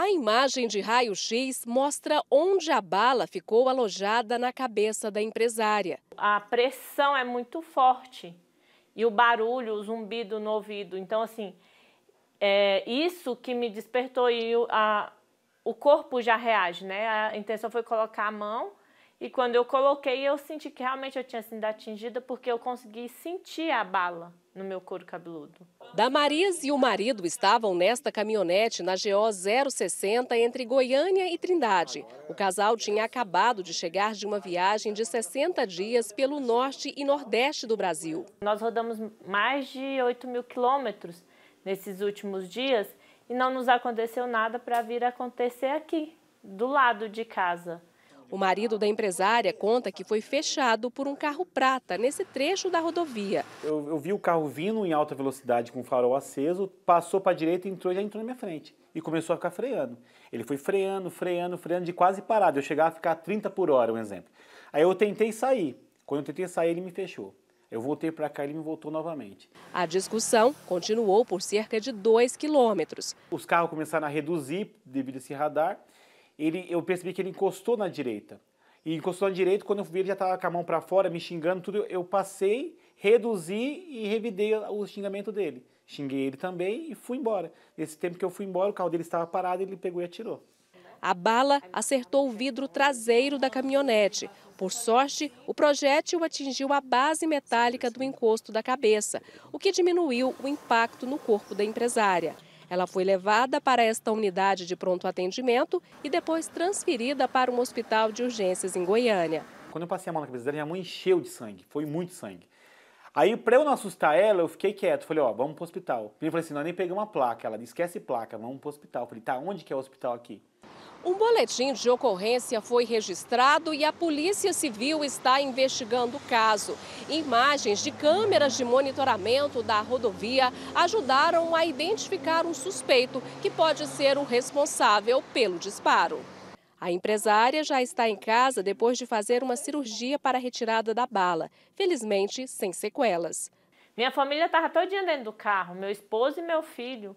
A imagem de raio-x mostra onde a bala ficou alojada na cabeça da empresária. A pressão é muito forte e o barulho, o zumbido no ouvido. Então, assim, é isso que me despertou e a, o corpo já reage, né? A intenção foi colocar a mão e quando eu coloquei, eu senti que realmente eu tinha sido atingida porque eu consegui sentir a bala no meu couro cabeludo. Damaris e o marido estavam nesta caminhonete na GO 060 entre Goiânia e Trindade. O casal tinha acabado de chegar de uma viagem de 60 dias pelo norte e nordeste do Brasil. Nós rodamos mais de 8 mil quilômetros nesses últimos dias e não nos aconteceu nada para vir acontecer aqui, do lado de casa. O marido da empresária conta que foi fechado por um carro prata nesse trecho da rodovia. Eu, eu vi o carro vindo em alta velocidade com o farol aceso, passou para a direita, entrou e já entrou na minha frente. E começou a ficar freando. Ele foi freando, freando, freando, de quase parado. Eu chegava a ficar a 30 por hora, um exemplo. Aí eu tentei sair. Quando eu tentei sair, ele me fechou. Eu voltei para cá e ele me voltou novamente. A discussão continuou por cerca de 2 quilômetros. Os carros começaram a reduzir devido a esse radar ele, eu percebi que ele encostou na direita. E encostou na direita, quando eu vi ele já estava com a mão para fora, me xingando, tudo. Eu passei, reduzi e revidei o xingamento dele. Xinguei ele também e fui embora. Nesse tempo que eu fui embora, o carro dele estava parado, ele pegou e atirou. A bala acertou o vidro traseiro da caminhonete. Por sorte, o projétil atingiu a base metálica do encosto da cabeça, o que diminuiu o impacto no corpo da empresária. Ela foi levada para esta unidade de pronto atendimento e depois transferida para um hospital de urgências em Goiânia. Quando eu passei a mão na cabeça dela, minha mão encheu de sangue, foi muito sangue. Aí, para eu não assustar ela, eu fiquei quieto. Falei, ó, vamos pro hospital. Ele falou assim: nós é nem pegamos uma placa. Ela disse: esquece placa, vamos pro hospital. Eu falei, tá, onde que é o hospital aqui? Um boletim de ocorrência foi registrado e a Polícia Civil está investigando o caso. Imagens de câmeras de monitoramento da rodovia ajudaram a identificar um suspeito que pode ser o responsável pelo disparo. A empresária já está em casa depois de fazer uma cirurgia para a retirada da bala, felizmente sem sequelas. Minha família estava dia dentro do carro, meu esposo e meu filho.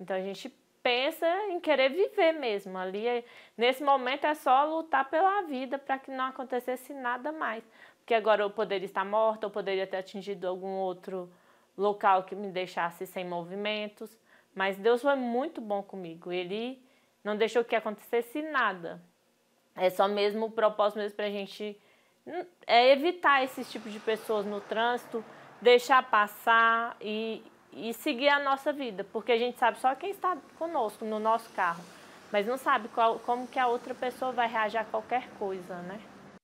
Então a gente pensa em querer viver mesmo. Ali, é, nesse momento, é só lutar pela vida para que não acontecesse nada mais. Porque agora eu poderia estar morta, eu poderia ter atingido algum outro local que me deixasse sem movimentos. Mas Deus foi muito bom comigo. Ele não deixou que acontecesse nada. É só mesmo o propósito mesmo para a gente hum, é evitar esses tipos de pessoas no trânsito, deixar passar e e seguir a nossa vida, porque a gente sabe só quem está conosco no nosso carro, mas não sabe qual, como que a outra pessoa vai reagir a qualquer coisa, né?